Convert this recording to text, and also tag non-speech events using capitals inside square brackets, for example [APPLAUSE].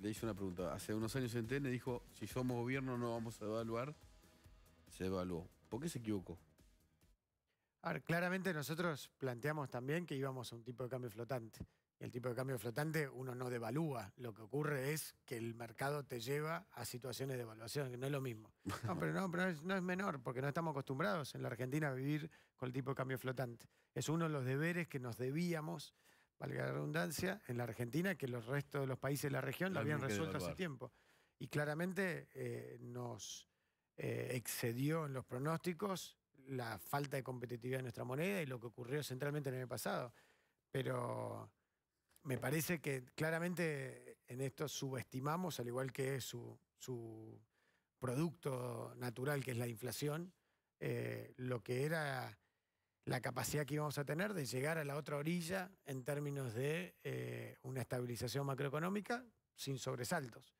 le hice una pregunta. Hace unos años en TN dijo, si somos gobierno no vamos a evaluar. Se evaluó. ¿Por qué se equivocó? claramente nosotros planteamos también que íbamos a un tipo de cambio flotante. el tipo de cambio flotante uno no devalúa. Lo que ocurre es que el mercado te lleva a situaciones de evaluación, que no es lo mismo. [LAUGHS] No, pero no, pero no es menor, porque no estamos acostumbrados en la Argentina a vivir con el tipo de cambio flotante. Es uno de los deberes que nos debíamos valga la redundancia, en la Argentina que los restos de los países de la región lo habían resuelto hace tiempo. Y claramente eh, nos eh, excedió en los pronósticos la falta de competitividad de nuestra moneda y lo que ocurrió centralmente en el año pasado. Pero me parece que claramente en esto subestimamos, al igual que su, su producto natural, que es la inflación, eh, lo que era la capacidad que íbamos a tener de llegar a la otra orilla en términos de eh, una estabilización macroeconómica sin sobresaltos.